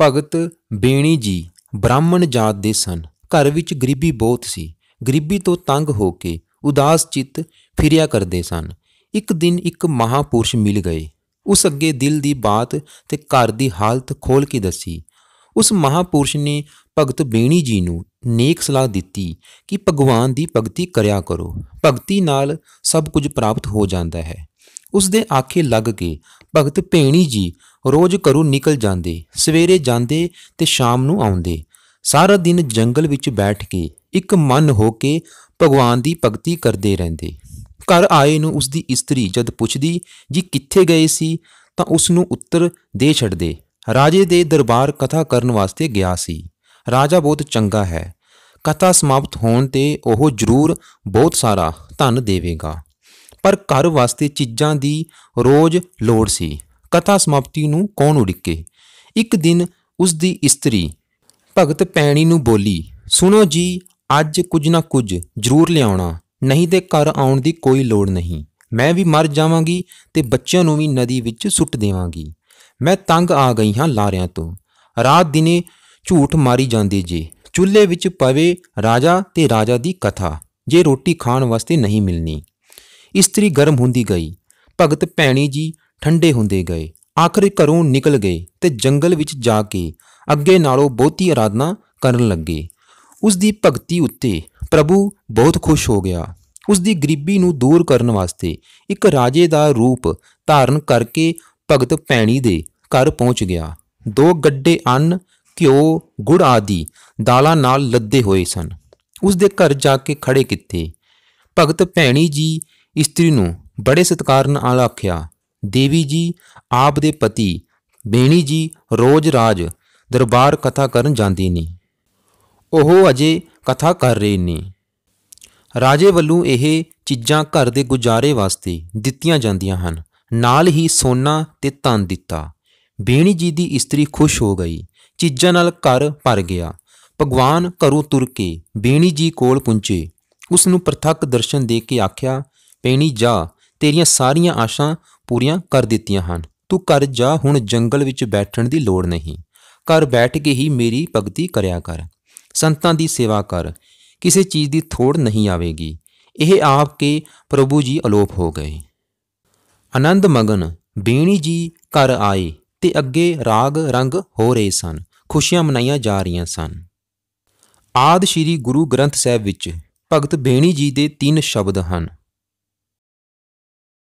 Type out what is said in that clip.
ਭਗਤ ਬੇਣੀ ਜੀ ਬ੍ਰਾਹਮਣ ਜਾਤ ਦੇ ਸਨ ਘਰ ਵਿੱਚ ਗਰੀਬੀ ਬਹੁਤ ਸੀ ਗਰੀਬੀ ਤੋਂ ਤੰਗ ਹੋ ਕੇ ਉਦਾਸ ਚਿੱਤ ਫਿਰਿਆ ਕਰਦੇ ਸਨ ਇੱਕ ਦਿਨ ਇੱਕ ਮਹਾਪੁਰਸ਼ ਮਿਲ ਗਏ ਉਸ ਅੱਗੇ ਦਿਲ ਦੀ ਬਾਤ ਤੇ ਘਰ ਦੀ ਹਾਲਤ ਖੋਲ ਕੇ ਦੱਸੀ ਉਸ ਮਹਾਪੁਰਸ਼ ਨੇ ਭਗਤ ਬੇਣੀ ਜੀ ਨੂੰ ਨੇਕ ਸਲਾਹ ਦਿੱਤੀ ਕਿ ਭਗਵਾਨ ਦੀ ਭਗਤੀ ਕਰਿਆ ਕਰੋ ਭਗਤੀ ਨਾਲ ਸਭ ਕੁਝ ਪ੍ਰਾਪਤ ਹੋ ਜਾਂਦਾ ਹੈ ਉਸ ਦੇ ਆਖੇ ਲੱਗ ਕੇ ਭਗਤ ਭੇਣੀ ਜੀ ਰੋਜ਼ ਘਰੋਂ ਨਿਕਲ ਜਾਂਦੇ ਸਵੇਰੇ ਜਾਂਦੇ ਤੇ ਸ਼ਾਮ ਨੂੰ ਆਉਂਦੇ ਸਾਰਾ ਦਿਨ ਜੰਗਲ ਵਿੱਚ ਬੈਠ ਕੇ ਇੱਕ ਮਨ ਹੋ ਕੇ ਭਗਵਾਨ ਦੀ ਭਗਤੀ ਕਰਦੇ ਰਹਿੰਦੇ ਘਰ ਆਏ ਨੂੰ ਉਸ ਦੀ ਇਸਤਰੀ ਜਦ ਪੁੱਛਦੀ ਜੀ ਕਿੱਥੇ ਗਏ ਸੀ ਤਾਂ ਉਸ ਨੂੰ ਉੱਤਰ ਦੇ ਛੱਡਦੇ ਰਾਜੇ ਦੇ ਦਰਬਾਰ ਕਥਾ ਕਰਨ ਵਾਸਤੇ ਗਿਆ ਸੀ ਰਾਜਾ ਬਹੁਤ ਚੰਗਾ ਹੈ ਕਥਾ ਸਮਾਪਤ ਹੋਣ ਤੇ ਉਹ ਜ਼ਰੂਰ ਬਹੁਤ ਸਾਰਾ ਧਨ ਦੇਵੇਗਾ ਪਰ ਘਰ ਵਾਸਤੇ ਚੀਜ਼ਾਂ ਦੀ ਰੋਜ਼ ਲੋੜ ਸੀ ਕਥਾ ਸਮਾਪਤੀ ਨੂੰ ਕੌਣ ਉਡੀਕੇ ਇੱਕ ਦਿਨ ਉਸ ਦੀ ਇਸਤਰੀ ਭਗਤ ਪੈਣੀ ਨੂੰ ਬੋਲੀ ਸੁਣੋ ਜੀ ਅੱਜ ਕੁਝ ਨਾ ਕੁਝ ਜ਼ਰੂਰ ਲਿਆਉਣਾ ਨਹੀਂ ਤੇ ਘਰ ਆਉਣ ਦੀ ਕੋਈ ਲੋੜ ਨਹੀਂ ਮੈਂ ਵੀ ਮਰ ਜਾਵਾਂਗੀ ਤੇ ਬੱਚਿਆਂ ਨੂੰ ਵੀ ਨਦੀ ਵਿੱਚ ਸੁੱਟ ਦੇਵਾਂਗੀ ਮੈਂ ਤੰਗ ਆ ਗਈ ਹਾਂ ਲਾਰਿਆਂ ਤੋਂ ਰਾਤ ਦਿਨੇ ਝੂਠ ਮਾਰੀ ਜਾਂਦੇ ਜੀ ਚੁੱਲ੍ਹੇ ਵਿੱਚ ਪਵੇ ਰਾਜਾ ਤੇ ਰਾਜਾ ਦੀ ਕਥਾ ਜੇ ਰੋਟੀ ਖਾਣ ਵਾਸਤੇ ਨਹੀਂ ਮਿਲਣੀ ਇਸਤਰੀ ਗਰਮ ਹੁੰਦੀ ਗਈ ਭਗਤ ਪੈਣੀ ਜੀ ਠੰਡੇ ਹੁੰਦੇ ਗਏ ਆਖਰ ਘਰੋਂ ਨਿਕਲ ਗਏ ਤੇ ਜੰਗਲ ਵਿੱਚ ਜਾ ਕੇ ਅੱਗੇ ਨਾਲੋਂ ਬਹੁਤੀ ਆਰਾਧਨਾ ਕਰਨ ਲੱਗੇ ਉਸ ਦੀ ਭਗਤੀ ਉੱਤੇ ਪ੍ਰਭੂ ਬਹੁਤ ਖੁਸ਼ ਹੋ ਗਿਆ ਉਸ ਦੀ ਗਰੀਬੀ ਨੂੰ ਦੂਰ ਕਰਨ ਵਾਸਤੇ ਇੱਕ ਰਾਜੇ ਦਾ ਰੂਪ ਧਾਰਨ ਕਰਕੇ ਭਗਤ ਪੈਣੀ ਦੇ ਘਰ ਪਹੁੰਚ ਗਿਆ ਦੋ ਗੱਡੇ ਅੰਨ ਘਿਓ ਗੁੜ ਆਦੀ ਦਾਲਾਂ ਨਾਲ ਲੱਦੇ ਹੋਏ ਸਨ ਉਸ ਦੇ ਘਰ ਜਾ ਕੇ ਖੜੇ ਕਿੱਥੇ ਭਗਤ ਪੈਣੀ ਜੀ ਇਸਤਰੀ ਨੂੰ ਬੜੇ ਸਤਿਕਾਰ ਨਾਲ ਆਖਿਆ ਦੇਵੀ ਜੀ ਆਪ ਦੇ ਪਤੀ ਬੇਣੀ ਜੀ ਰੋਜ਼ ਰਾਜ ਦਰਬਾਰ ਕਥਾ ਕਰਨ ਜਾਂਦੀ ਨਹੀਂ ਉਹ ਅਜੇ ਕਥਾ ਕਰ ਰਹੀ ਨਹੀਂ ਰਾਜੇ ਵੱਲੋਂ ਇਹ ਚੀਜ਼ਾਂ ਘਰ ਦੇ ਗੁਜ਼ਾਰੇ ਵਾਸਤੇ ਦਿੱਤੀਆਂ ਜਾਂਦੀਆਂ ਹਨ ਨਾਲ ਹੀ ਸੋਨਾ ਤੇ ਤਨ ਦਿੱਤਾ ਬੇਣੀ ਜੀ ਦੀ ਇਸਤਰੀ ਖੁਸ਼ ਹੋ ਗਈ ਚੀਜ਼ਾਂ ਨਾਲ ਘਰ ਭਰ ਗਿਆ ਭਗਵਾਨ ਘਰੋਂ ਤੁਰ ਕੇ ਬੇਣੀ ਜੀ ਕੋਲ ਪੁੰਚੇ ਉਸ ਨੂੰ ਪ੍ਰਤੱਖ ਦਰਸ਼ਨ ਦੇ ਕੇ ਆਖਿਆ ਪੈਣੀ ਜਾ ਤੇਰੀਆਂ ਸਾਰੀਆਂ ਆਸ਼ਾਂ ਪੂਰੀਆਂ ਕਰ ਦਿੱਤੀਆਂ ਹਨ ਤੂੰ ਕਰ ਜਾ ਹੁਣ ਜੰਗਲ ਵਿੱਚ ਬੈਠਣ ਦੀ ਲੋੜ ਨਹੀਂ ਘਰ ਬੈਠ ਕੇ ਹੀ ਮੇਰੀ ਭਗਤੀ ਕਰਿਆ ਕਰ ਸੰਤਾਂ ਦੀ ਸੇਵਾ ਕਰ ਕਿਸੇ ਚੀਜ਼ ਦੀ ਥੋੜ ਨਹੀਂ ਆਵੇਗੀ ਇਹ ਆਪ ਕੇ ਪ੍ਰਭੂ ਜੀ ਅਲੋਪ ਹੋ ਗਏ ਆਨੰਦ ਮਗਨ ਬੀਣੀ ਜੀ ਕਰ ਆਏ ਤੇ ਅੱਗੇ ਰਾਗ ਰੰਗ ਹੋ ਰਹੇ ਸਨ ਖੁਸ਼ੀਆਂ ਮਨਾਈਆਂ ਜਾ ਰਹੀਆਂ ਸਨ ਆਦ ਸ਼੍ਰੀ ਗੁਰੂ ਗ੍ਰੰਥ ਸਾਹਿਬ ਵਿੱਚ ਭਗਤ ਬੇਣੀ ਜੀ ਦੇ ਤਿੰਨ ਸ਼ਬਦ ਹਨ